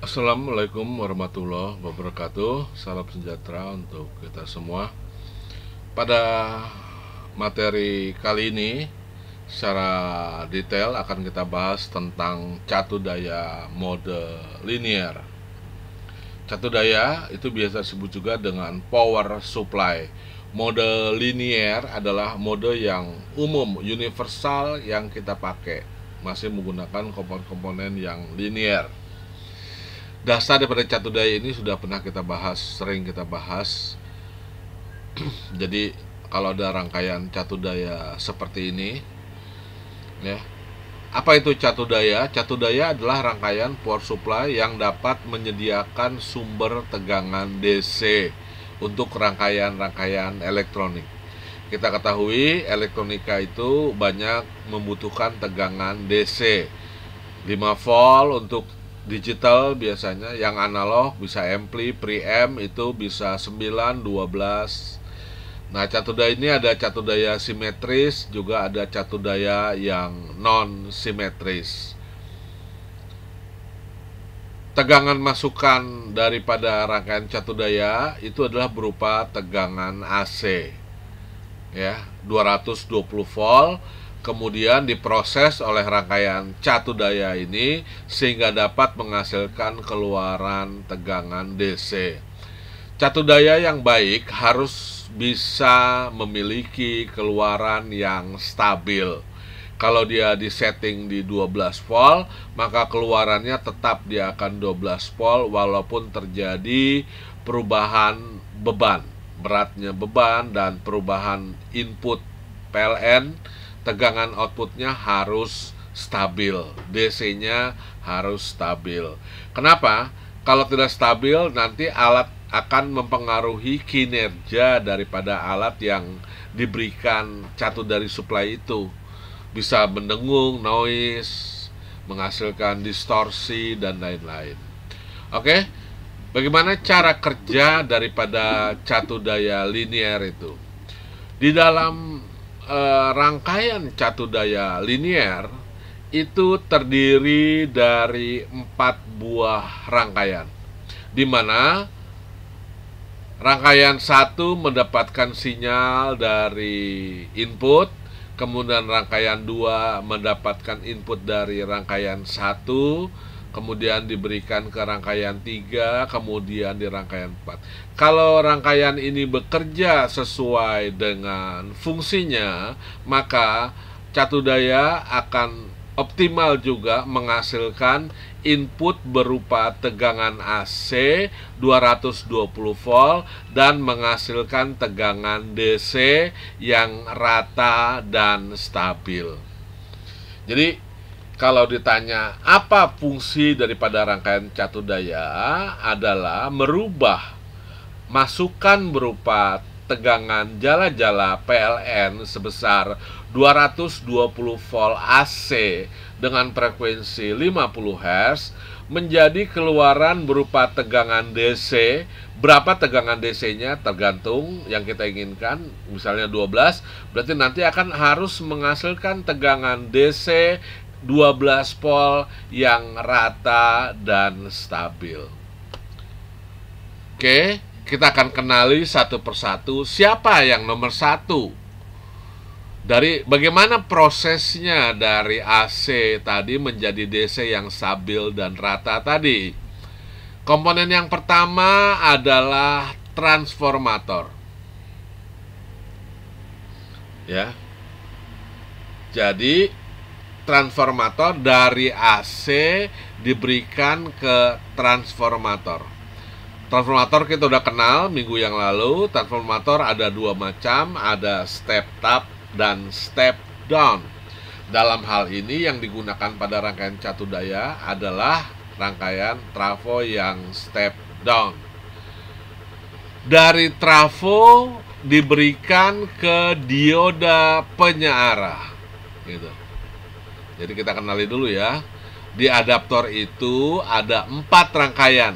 Assalamualaikum warahmatullahi wabarakatuh Salam sejahtera untuk kita semua Pada materi kali ini Secara detail akan kita bahas tentang catu daya mode linear Catu daya itu biasa disebut juga dengan power supply Mode linear adalah mode yang umum, universal yang kita pakai Masih menggunakan komponen-komponen yang linear dasar daripada daya ini sudah pernah kita bahas, sering kita bahas. Jadi kalau ada rangkaian daya seperti ini, ya apa itu daya? catudaya? daya adalah rangkaian power supply yang dapat menyediakan sumber tegangan DC untuk rangkaian-rangkaian elektronik. Kita ketahui elektronika itu banyak membutuhkan tegangan DC. 5 volt untuk digital biasanya yang analog bisa ampli preamp itu bisa 9 12 nah catudaya ini ada catudaya simetris juga ada catudaya yang non simetris tegangan masukan daripada rangkaian catudaya itu adalah berupa tegangan AC ya 220 volt kemudian diproses oleh rangkaian catu daya ini sehingga dapat menghasilkan keluaran tegangan DC. Catu daya yang baik harus bisa memiliki keluaran yang stabil. Kalau dia disetting di 12 volt, maka keluarannya tetap dia akan 12 volt walaupun terjadi perubahan beban, beratnya beban dan perubahan input PLN tegangan outputnya harus stabil, DC-nya harus stabil. Kenapa? Kalau tidak stabil, nanti alat akan mempengaruhi kinerja daripada alat yang diberikan catu dari supply itu. Bisa mendengung, noise, menghasilkan distorsi, dan lain-lain. Oke, bagaimana cara kerja daripada catu daya linear itu? Di dalam eh, rangkaian daya linier itu terdiri dari empat buah rangkaian, di mana rangkaian satu mendapatkan sinyal dari input, kemudian rangkaian dua mendapatkan input dari rangkaian satu, kemudian diberikan ke rangkaian 3, kemudian di rangkaian 4. Kalau rangkaian ini bekerja sesuai dengan fungsinya, maka catu daya akan optimal juga menghasilkan input berupa tegangan AC 220 volt dan menghasilkan tegangan DC yang rata dan stabil. Jadi kalau ditanya apa fungsi daripada rangkaian daya adalah merubah masukan berupa tegangan jala-jala PLN sebesar 220 volt AC dengan frekuensi 50 Hz menjadi keluaran berupa tegangan DC. Berapa tegangan DC-nya tergantung yang kita inginkan, misalnya 12, berarti nanti akan harus menghasilkan tegangan DC 12 pol yang rata dan stabil. Oke, kita akan kenali satu persatu siapa yang nomor satu. Dari bagaimana prosesnya dari AC tadi menjadi DC yang stabil dan rata tadi. Komponen yang pertama adalah transformator. Ya. Jadi transformator dari AC diberikan ke transformator. Transformator kita udah kenal minggu yang lalu. Transformator ada dua macam, ada step up dan step down. Dalam hal ini yang digunakan pada rangkaian catu daya adalah rangkaian trafo yang step down. Dari trafo diberikan ke dioda penyarah, gitu jadi kita kenali dulu ya. Di adaptor itu ada empat rangkaian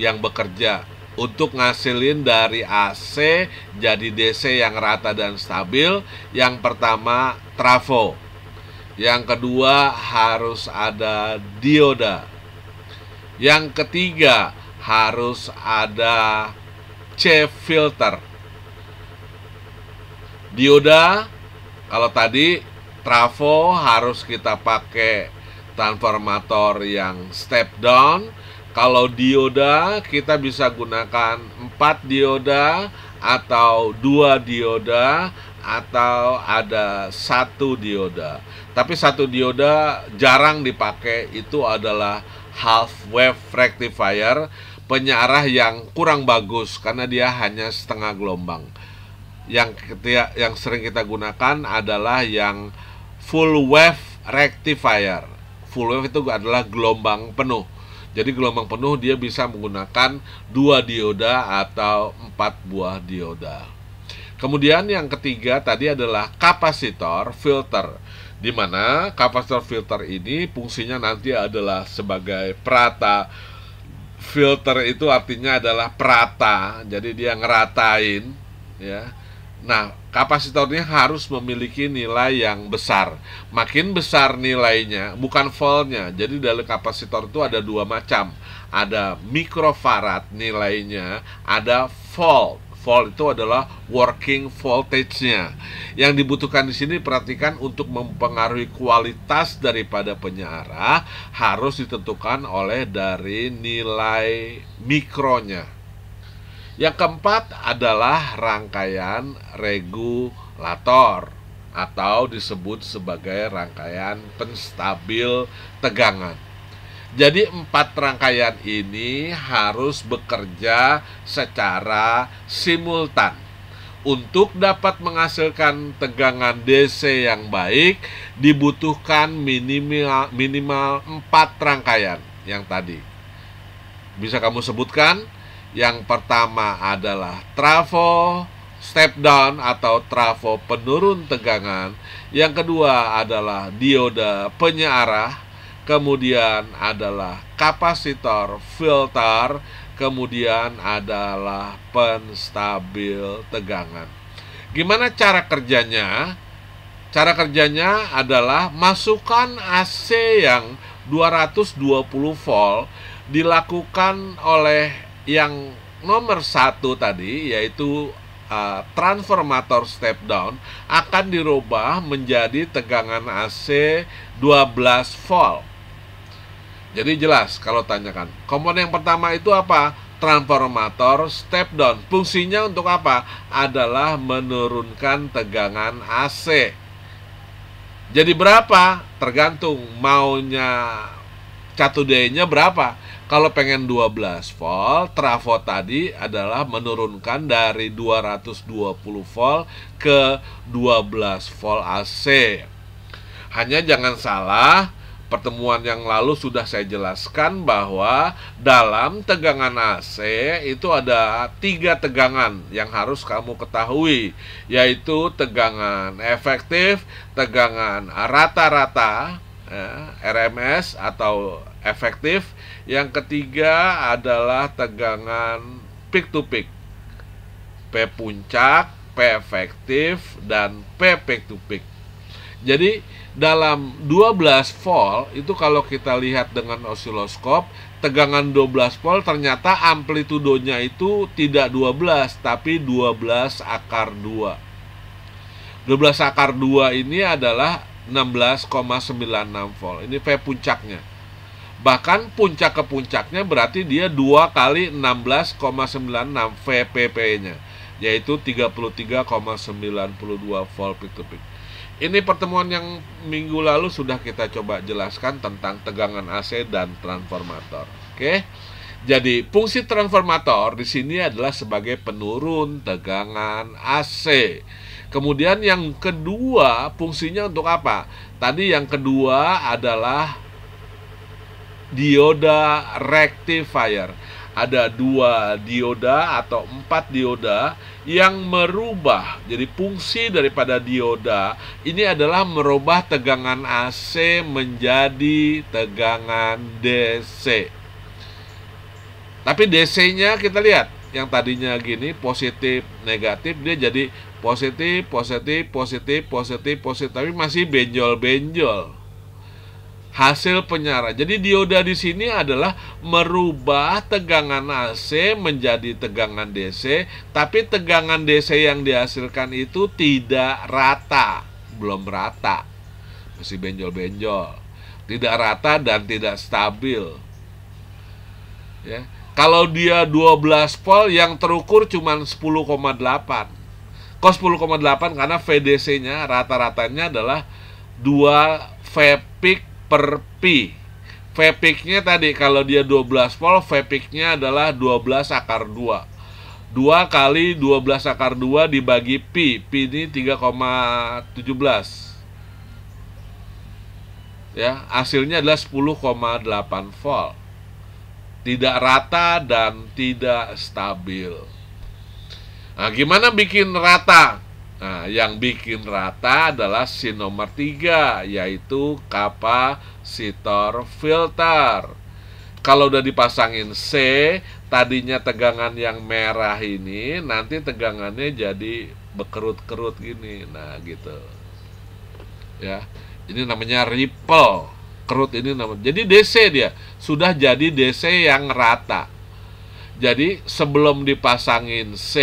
yang bekerja untuk ngasilin dari AC jadi DC yang rata dan stabil. Yang pertama trafo. Yang kedua harus ada dioda. Yang ketiga harus ada C filter. Dioda kalau tadi trafo harus kita pakai transformator yang step down kalau dioda kita bisa gunakan 4 dioda atau dua dioda atau ada satu dioda tapi satu dioda jarang dipakai itu adalah half wave rectifier penyarah yang kurang bagus karena dia hanya setengah gelombang yang yang sering kita gunakan adalah yang full wave rectifier. Full wave itu adalah gelombang penuh. Jadi gelombang penuh dia bisa menggunakan dua dioda atau empat buah dioda. Kemudian yang ketiga tadi adalah kapasitor filter. Di mana kapasitor filter ini fungsinya nanti adalah sebagai perata filter itu artinya adalah perata. Jadi dia ngeratain ya Nah, kapasitornya harus memiliki nilai yang besar. Makin besar nilainya, bukan voltnya. Jadi dalam kapasitor itu ada dua macam. Ada mikrofarad nilainya, ada volt. Volt itu adalah working voltage-nya. Yang dibutuhkan di sini perhatikan untuk mempengaruhi kualitas daripada penyiaran harus ditentukan oleh dari nilai mikronya. Yang keempat adalah rangkaian regulator atau disebut sebagai rangkaian penstabil tegangan. Jadi empat rangkaian ini harus bekerja secara simultan untuk dapat menghasilkan tegangan DC yang baik dibutuhkan minimal minimal 4 rangkaian yang tadi. Bisa kamu sebutkan? Yang pertama adalah trafo step down atau trafo penurun tegangan. Yang kedua adalah dioda penyearah. Kemudian adalah kapasitor filter. Kemudian adalah penstabil tegangan. Gimana cara kerjanya? Cara kerjanya adalah masukkan AC yang 220 volt dilakukan oleh yang nomor satu tadi yaitu uh, transformator step down akan dirubah menjadi tegangan AC 12 volt. Jadi jelas kalau tanyakan komponen yang pertama itu apa? Transformator step down. Fungsinya untuk apa? Adalah menurunkan tegangan AC. Jadi berapa? Tergantung maunya catu dayanya berapa. Kalau pengen 12 volt, trafo tadi adalah menurunkan dari 220 volt ke 12 volt AC. Hanya jangan salah, pertemuan yang lalu sudah saya jelaskan bahwa dalam tegangan AC itu ada tiga tegangan yang harus kamu ketahui, yaitu tegangan efektif, tegangan rata-rata, ya, eh, RMS atau efektif. Yang ketiga adalah tegangan peak to peak. P puncak, P efektif dan P peak to peak. Jadi dalam 12 volt itu kalau kita lihat dengan osiloskop tegangan 12 volt ternyata amplitudonya itu tidak 12 tapi 12 akar 2. 12 akar 2 ini adalah 16,96 volt. Ini V puncaknya. Bahkan puncak ke puncaknya berarti dia 2 kali 16,96 VPP-nya, yaitu 33,92 volt peak to peak. Ini pertemuan yang minggu lalu sudah kita coba jelaskan tentang tegangan AC dan transformator. Oke. Jadi, fungsi transformator di sini adalah sebagai penurun tegangan AC Kemudian yang kedua fungsinya untuk apa? Tadi yang kedua adalah dioda rectifier. Ada dua dioda atau empat dioda yang merubah. Jadi fungsi daripada dioda ini adalah merubah tegangan AC menjadi tegangan DC. Tapi DC-nya kita lihat yang tadinya gini positif negatif dia jadi positif positif positif positif positif tapi masih benjol-benjol hasil penyara jadi dioda di sini adalah merubah tegangan AC menjadi tegangan DC tapi tegangan DC yang dihasilkan itu tidak rata belum rata masih benjol-benjol tidak rata dan tidak stabil ya kalau dia 12 volt yang terukur cuma 10,8 Kos 10,8 karena VDC-nya rata-ratanya adalah 2 Vpic per pi. Vpic-nya tadi kalau dia 12 volt, Vpic-nya adalah 12 akar 2. 2 kali 12 akar 2 dibagi P. P ini 3,17 ya hasilnya adalah 10,8 volt tidak rata dan tidak stabil Nah, gimana bikin rata? Nah, yang bikin rata adalah si nomor tiga, yaitu kapasitor filter. Kalau udah dipasangin C, tadinya tegangan yang merah ini, nanti tegangannya jadi berkerut kerut gini. Nah, gitu. Ya, ini namanya ripple. Kerut ini namanya. Jadi DC dia, sudah jadi DC yang rata. Jadi sebelum dipasangin C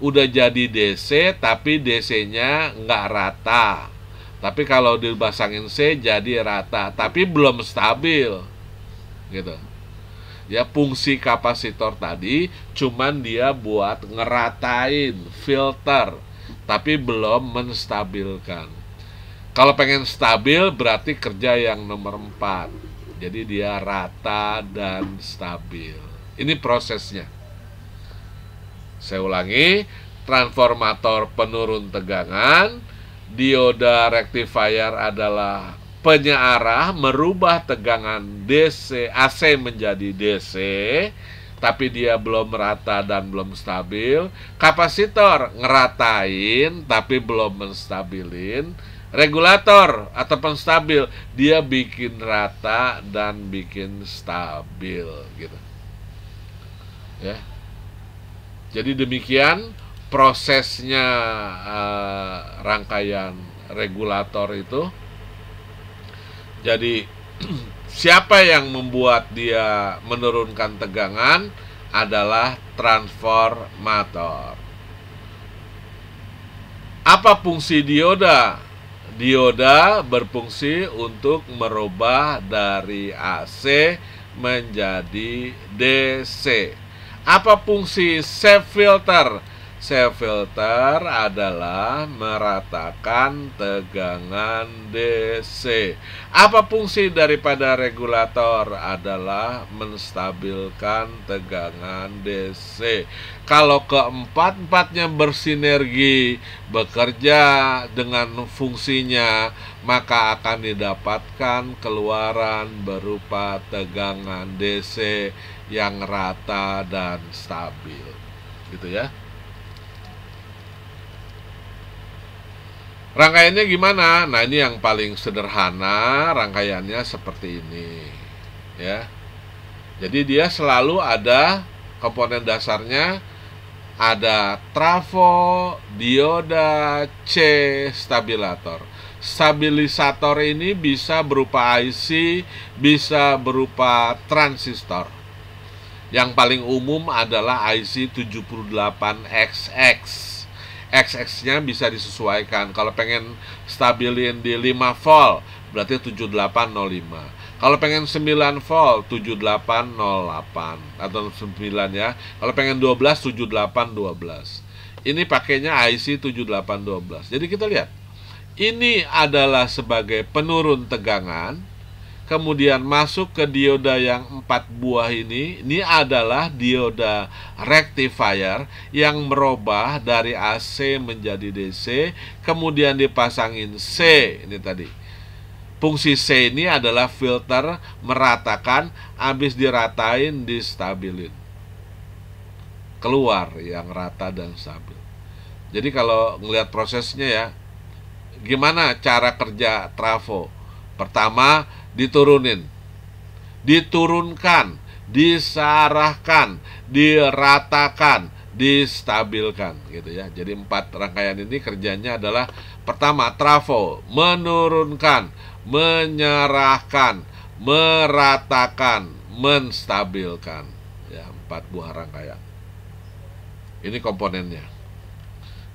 udah jadi DC tapi DC-nya nggak rata. Tapi kalau dipasangin C jadi rata tapi belum stabil. Gitu. Ya fungsi kapasitor tadi cuman dia buat ngeratain filter tapi belum menstabilkan. Kalau pengen stabil berarti kerja yang nomor 4. Jadi dia rata dan stabil. Ini prosesnya. Saya ulangi, transformator penurun tegangan, dioda rectifier adalah penyearah merubah tegangan DC AC menjadi DC tapi dia belum rata dan belum stabil. Kapasitor ngeratain tapi belum menstabilin. Regulator atau penstabil dia bikin rata dan bikin stabil gitu ya jadi demikian prosesnya uh, rangkaian regulator itu jadi siapa yang membuat dia menurunkan tegangan adalah transformator apa fungsi dioda dioda berfungsi untuk merubah dari AC menjadi DC apa fungsi save filter? self filter adalah meratakan tegangan DC. Apa fungsi daripada regulator adalah menstabilkan tegangan DC. Kalau keempat-empatnya bersinergi, bekerja dengan fungsinya, maka akan didapatkan keluaran berupa tegangan DC yang rata dan stabil. Gitu ya. Rangkaiannya gimana? Nah, ini yang paling sederhana, rangkaiannya seperti ini. Ya. Jadi dia selalu ada komponen dasarnya ada trafo, dioda, C, stabilator. Stabilisator ini bisa berupa IC, bisa berupa transistor. Yang paling umum adalah IC 78XX XX-nya bisa disesuaikan. Kalau pengen stabilin di 5 volt, berarti 7805. Kalau pengen 9 volt, 7808 atau 9 ya. Kalau pengen 12, 7812. Ini pakainya IC 7812. Jadi kita lihat. Ini adalah sebagai penurun tegangan kemudian masuk ke dioda yang empat buah ini ini adalah dioda rectifier yang merubah dari AC menjadi DC kemudian dipasangin C ini tadi fungsi C ini adalah filter meratakan habis diratain di stabilin keluar yang rata dan stabil jadi kalau ngelihat prosesnya ya gimana cara kerja trafo pertama diturunin, diturunkan, disarahkan, diratakan, distabilkan gitu ya. Jadi empat rangkaian ini kerjanya adalah pertama trafo menurunkan, menyerahkan, meratakan, menstabilkan ya empat buah rangkaian. Ini komponennya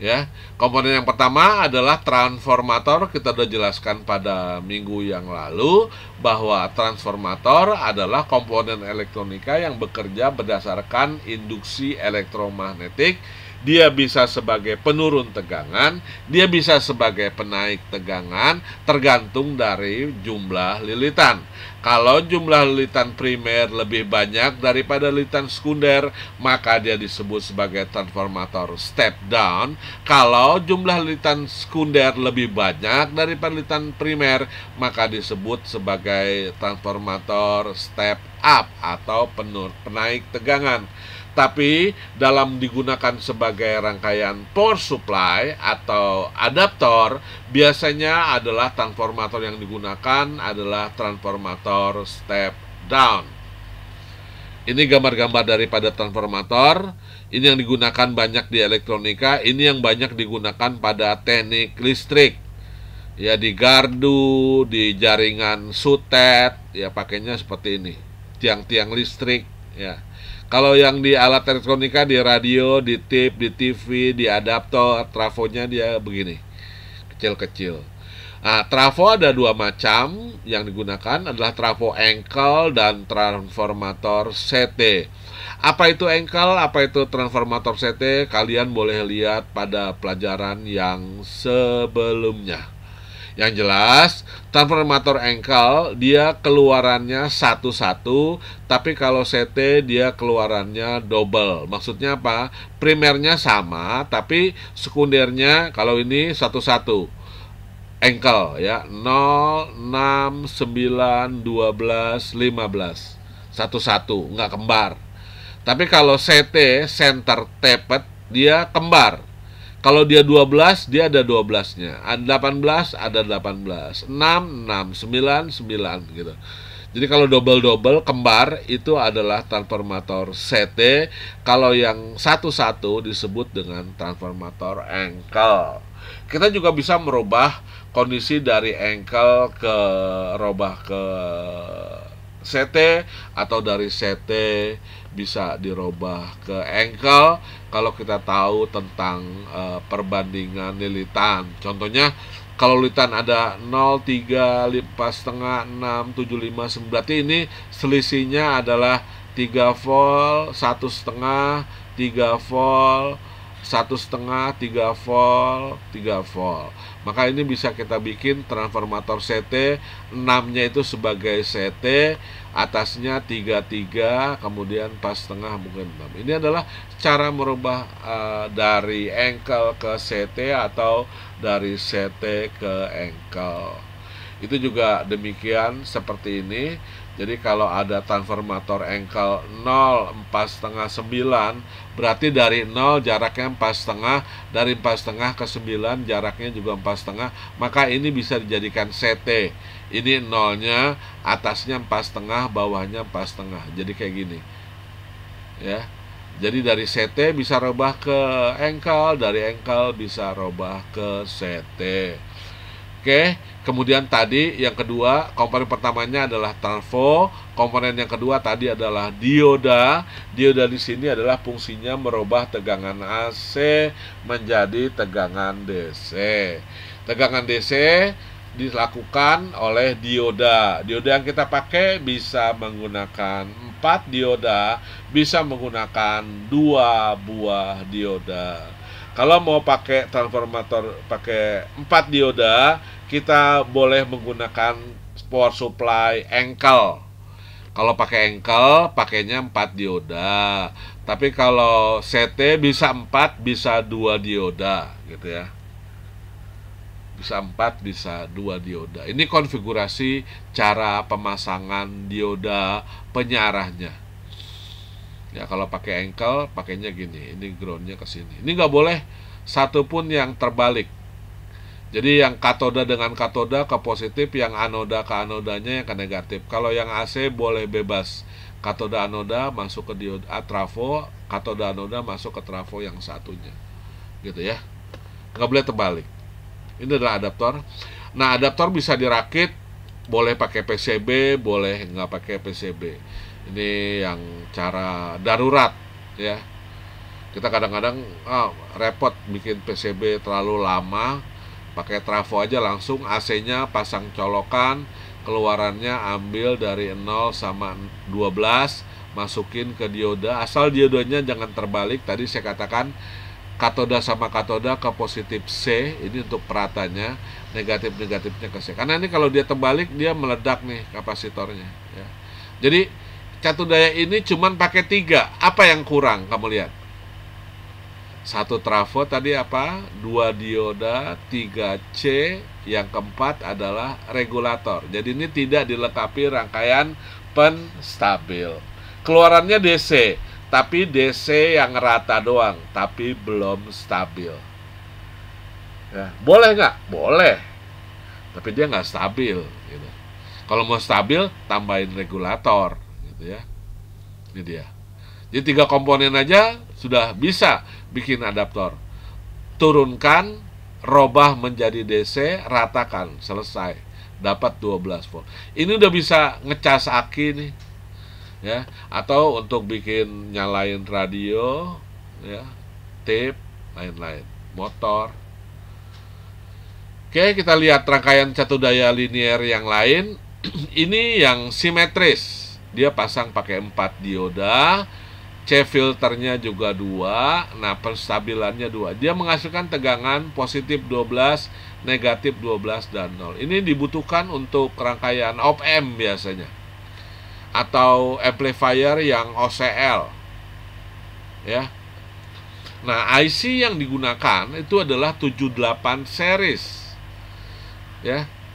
ya. Komponen yang pertama adalah transformator. Kita sudah jelaskan pada minggu yang lalu bahwa transformator adalah komponen elektronika yang bekerja berdasarkan induksi elektromagnetik. Dia bisa sebagai penurun tegangan, dia bisa sebagai penaik tegangan, tergantung dari jumlah lilitan. Kalau jumlah lilitan primer lebih banyak daripada lilitan sekunder, maka dia disebut sebagai transformator step down. Kalau jumlah lilitan sekunder lebih banyak daripada lilitan primer, maka disebut sebagai transformator step up atau penaik tegangan tapi dalam digunakan sebagai rangkaian power supply atau adaptor biasanya adalah transformator yang digunakan adalah transformator step down. Ini gambar-gambar daripada transformator. Ini yang digunakan banyak di elektronika, ini yang banyak digunakan pada teknik listrik. Ya di gardu, di jaringan sutet, ya pakainya seperti ini. Tiang-tiang listrik, ya kalau yang di alat elektronika di radio, di tip, di TV, di adaptor, trafonya dia begini. Kecil-kecil. Nah, trafo ada dua macam yang digunakan adalah trafo engkel dan transformator CT. Apa itu engkel? apa itu transformator CT? Kalian boleh lihat pada pelajaran yang sebelumnya. Yang jelas, transformator engkel dia keluarannya satu-satu, tapi kalau CT dia keluarannya double. Maksudnya apa? Primernya sama, tapi sekundernya kalau ini satu-satu engkel ya 0 6 9 12 15 satu-satu nggak kembar tapi kalau CT center tepet, dia kembar kalau dia 12, dia ada 12-nya. 18 ada 18. 6 6 9 9 gitu. Jadi kalau double-double kembar itu adalah transformator CT, kalau yang satu-satu disebut dengan transformator engkel. Kita juga bisa merubah kondisi dari engkel ke robah ke CT atau dari CT bisa dirubah ke engkel kalau kita tahu tentang uh, perbandingan lilitan. Contohnya kalau lilitan ada 0, 3, 5, setengah, 6, 7, 5, 9 berarti ini selisihnya adalah 3 volt, 1 setengah, 3 volt, 1 setengah, 3 volt, 3 volt maka ini bisa kita bikin transformator CT 6-nya itu sebagai CT atasnya 33 kemudian pas tengah mungkin 6 ini adalah cara merubah uh, dari engkel ke CT atau dari CT ke engkel itu juga demikian seperti ini jadi kalau ada transformator engkel 0 4 setengah 9 berarti dari 0 jaraknya 4 setengah dari 4 setengah ke 9 jaraknya juga 4 setengah maka ini bisa dijadikan CT ini 0-nya atasnya 4 setengah bawahnya 4 setengah jadi kayak gini ya jadi dari CT bisa rubah ke engkel dari engkel bisa rubah ke CT Oke, kemudian tadi yang kedua, komponen pertamanya adalah trafo, komponen yang kedua tadi adalah dioda. Dioda di sini adalah fungsinya merubah tegangan AC menjadi tegangan DC. Tegangan DC dilakukan oleh dioda. Dioda yang kita pakai bisa menggunakan 4 dioda, bisa menggunakan dua buah dioda. Kalau mau pakai transformator pakai 4 dioda, kita boleh menggunakan power supply engkel. Kalau pakai engkel, pakainya 4 dioda. Tapi kalau CT bisa 4, bisa 2 dioda gitu ya. Bisa 4, bisa 2 dioda. Ini konfigurasi cara pemasangan dioda penyarahnya ya kalau pakai engkel pakainya gini ini groundnya ke sini ini nggak boleh satu pun yang terbalik jadi yang katoda dengan katoda ke positif yang anoda ke anodanya yang ke negatif kalau yang AC boleh bebas katoda anoda masuk ke dioda trafo katoda anoda masuk ke trafo yang satunya gitu ya nggak boleh terbalik ini adalah adaptor nah adaptor bisa dirakit boleh pakai PCB boleh nggak pakai PCB ini yang cara darurat ya kita kadang-kadang oh, repot bikin PCB terlalu lama pakai trafo aja langsung AC-nya pasang colokan keluarannya ambil dari 0 sama 12 masukin ke dioda asal diodanya jangan terbalik tadi saya katakan katoda sama katoda ke positif C ini untuk peratanya negatif-negatifnya ke C karena ini kalau dia terbalik dia meledak nih kapasitornya ya. jadi Catu daya ini cuma pakai tiga. Apa yang kurang kamu lihat? Satu trafo tadi apa? Dua dioda, tiga C, yang keempat adalah regulator. Jadi ini tidak dilengkapi rangkaian penstabil. Keluarannya DC, tapi DC yang rata doang, tapi belum stabil. Ya, boleh nggak? Boleh, tapi dia nggak stabil. Gitu. Kalau mau stabil, tambahin regulator. Gitu ya ini dia jadi tiga komponen aja sudah bisa bikin adaptor turunkan robah menjadi DC ratakan selesai dapat 12 volt ini udah bisa ngecas aki nih ya atau untuk bikin nyalain radio ya tape lain-lain motor Oke, kita lihat rangkaian catu daya linier yang lain. ini yang simetris dia pasang pakai empat dioda C filternya juga dua, nah penstabilannya dua. Dia menghasilkan tegangan positif 12, negatif 12 dan 0. Ini dibutuhkan untuk rangkaian op amp biasanya atau amplifier yang OCL. Ya. Nah, IC yang digunakan itu adalah 78 series. Ya.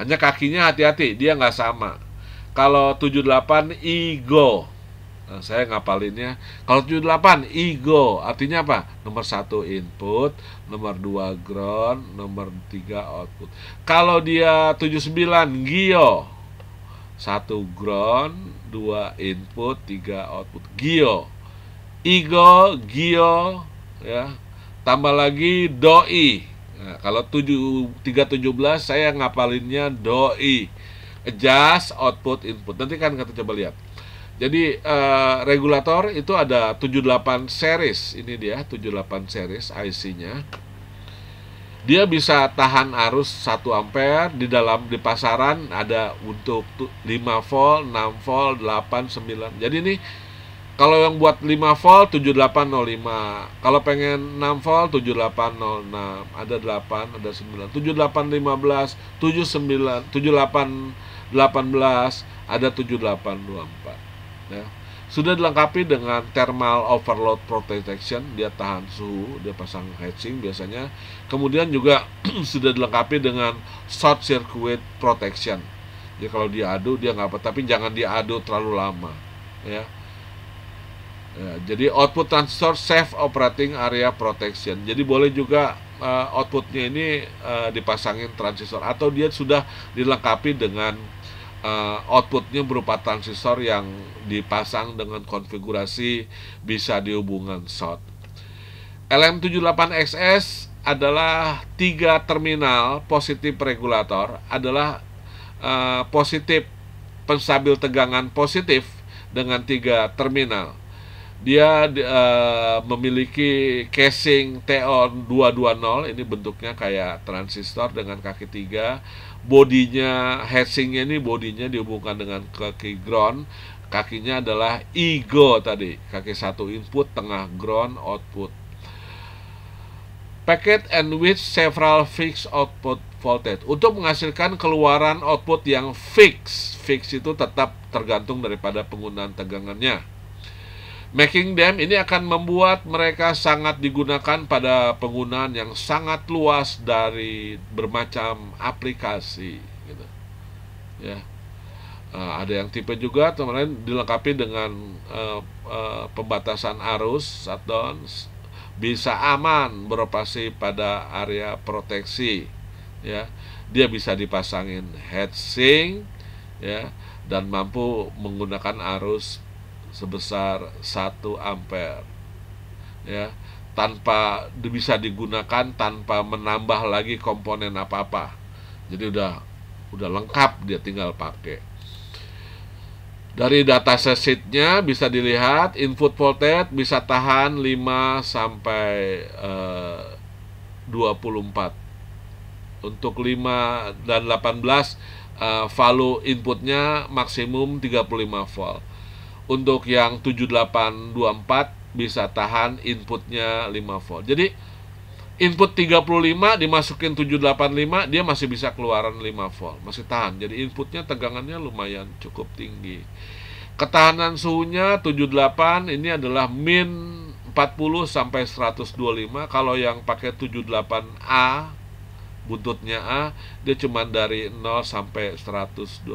Hanya kakinya hati-hati, dia nggak sama. Kalau 78 ego. Nah, saya ngapalinnya. Kalau 78 ego, artinya apa? Nomor satu input, nomor dua ground, nomor tiga output. Kalau dia 79 gio. Satu ground, dua input, tiga output. Gio. Ego, gio, ya. Tambah lagi doi Nah, kalau 7 317 saya ngapalinnya doi. Adjust output input. Nanti kan kita coba lihat. Jadi uh, regulator itu ada 78 series. Ini dia 78 series IC-nya. Dia bisa tahan arus 1 ampere di dalam di pasaran ada untuk 5 volt, 6 volt, 8, 9. Jadi ini kalau yang buat 5 volt 7805. Kalau pengen 6 volt 7806. Ada 8, ada 9. 7815, 79, 7818 ada 7824. Ya. Sudah dilengkapi dengan thermal overload protection, dia tahan suhu, dia pasang heatsink biasanya. Kemudian juga sudah dilengkapi dengan short circuit protection. Jadi kalau diadu dia nggak apa, tapi jangan diadu terlalu lama, ya Ya, jadi output transistor safe operating area protection. Jadi boleh juga uh, outputnya ini uh, dipasangin transistor atau dia sudah dilengkapi dengan uh, outputnya berupa transistor yang dipasang dengan konfigurasi bisa dihubungan short. LM78XS adalah tiga terminal positif regulator adalah uh, positif penstabil tegangan positif dengan tiga terminal dia uh, memiliki casing TO220 ini bentuknya kayak transistor dengan kaki tiga bodinya headingnya ini bodinya dihubungkan dengan kaki ground kakinya adalah ego tadi kaki satu input tengah ground output packet and with several fixed output voltage untuk menghasilkan keluaran output yang fix fix itu tetap tergantung daripada penggunaan tegangannya Making them ini akan membuat mereka sangat digunakan pada penggunaan yang sangat luas dari bermacam aplikasi. Gitu. Ya, uh, ada yang tipe juga teman-teman, dilengkapi dengan uh, uh, pembatasan arus shutdown bisa aman beroperasi pada area proteksi. Ya, dia bisa dipasangin head ya, dan mampu menggunakan arus sebesar 1 ampere ya tanpa bisa digunakan tanpa menambah lagi komponen apa-apa jadi udah udah lengkap dia tinggal pakai dari data sheetnya bisa dilihat input voltage bisa tahan 5 sampai eh, 24 untuk 5 dan 18 eh, value inputnya maksimum 35 volt untuk yang 7824 bisa tahan inputnya 5 volt. Jadi input 35 dimasukin 785 dia masih bisa keluaran 5 volt, masih tahan. Jadi inputnya tegangannya lumayan cukup tinggi. Ketahanan suhunya 78 ini adalah min 40 sampai 125. Kalau yang pakai 78A buntutnya A dia cuma dari 0 sampai 125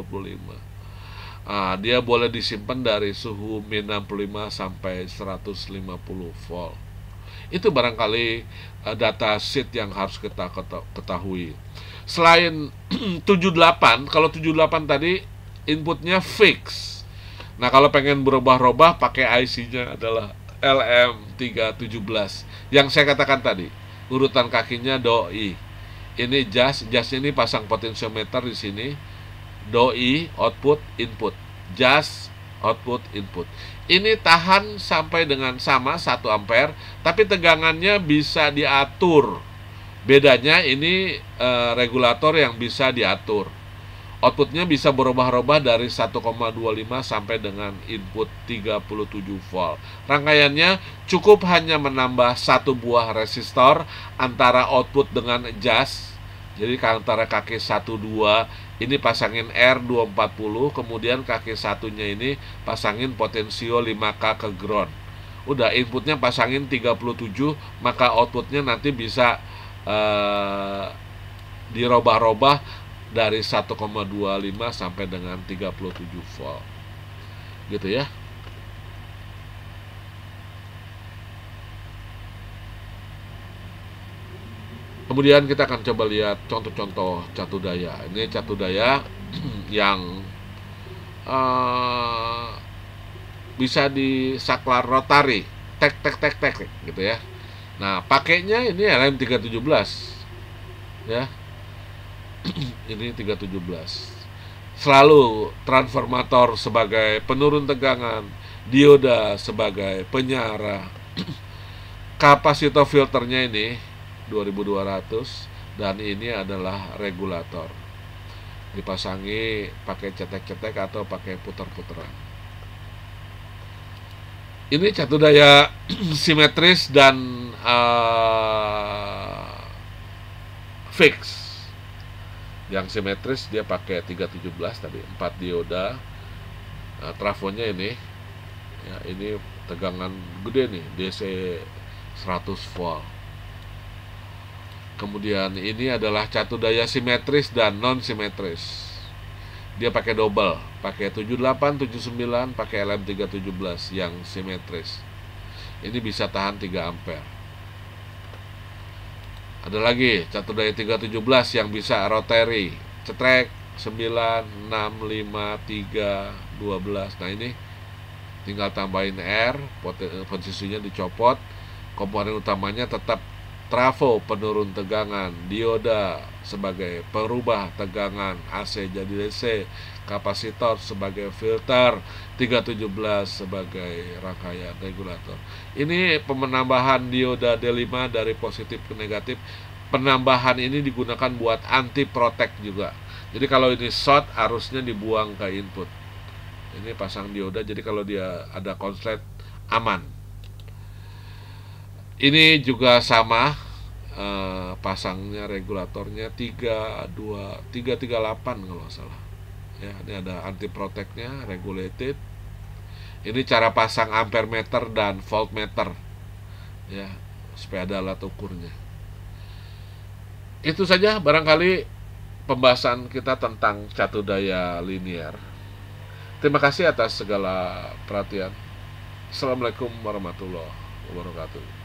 Nah, dia boleh disimpan dari suhu min 65 sampai 150 volt. Itu barangkali uh, data sheet yang harus kita ketahui. Selain 78, kalau 78 tadi inputnya fix. Nah, kalau pengen berubah-ubah pakai IC-nya adalah LM317 yang saya katakan tadi. Urutan kakinya doi. Ini jas, jas ini pasang potensiometer di sini doi output input just output input ini tahan sampai dengan sama 1 ampere tapi tegangannya bisa diatur bedanya ini e, regulator yang bisa diatur outputnya bisa berubah-ubah dari 1,25 sampai dengan input 37 volt rangkaiannya cukup hanya menambah satu buah resistor antara output dengan jas jadi antara kaki 12 ini pasangin R240 kemudian kaki satunya ini pasangin potensio 5K ke ground udah inputnya pasangin 37 maka outputnya nanti bisa uh, dirobah-robah dari 1,25 sampai dengan 37 volt gitu ya Kemudian kita akan coba lihat contoh-contoh daya. Ini daya yang uh, bisa di saklar rotari, tek tek tek tek gitu ya. Nah, pakainya ini LM317. Ya. ini 317. Selalu transformator sebagai penurun tegangan, dioda sebagai penyara. Kapasitor filternya ini 2200 dan ini adalah regulator dipasangi pakai cetek-cetek atau pakai puter puteran ini catu daya simetris dan uh, fix yang simetris dia pakai 317 tapi 4 dioda nah, trafonya ini ya ini tegangan gede nih DC 100 volt Kemudian ini adalah catu daya simetris dan non simetris. Dia pakai double, pakai 78, 79, pakai LM317 yang simetris. Ini bisa tahan 3 ampere. Ada lagi catu daya 317 yang bisa rotary, cetrek 9, 6, 5, 3, 12. Nah, ini tinggal tambahin R, eh, posisinya dicopot, komponen utamanya tetap trafo penurun tegangan, dioda sebagai perubah tegangan, AC jadi DC, kapasitor sebagai filter, 317 sebagai rangkaian regulator. Ini penambahan dioda D5 dari positif ke negatif. Penambahan ini digunakan buat anti protek juga. Jadi kalau ini short arusnya dibuang ke input. Ini pasang dioda jadi kalau dia ada konslet aman ini juga sama uh, pasangnya regulatornya 32 338 kalau salah. Ya, ini ada anti proteknya regulated. Ini cara pasang ampere meter dan voltmeter. Ya, supaya ada alat ukurnya. Itu saja barangkali pembahasan kita tentang catu daya linear Terima kasih atas segala perhatian. Assalamualaikum warahmatullahi wabarakatuh.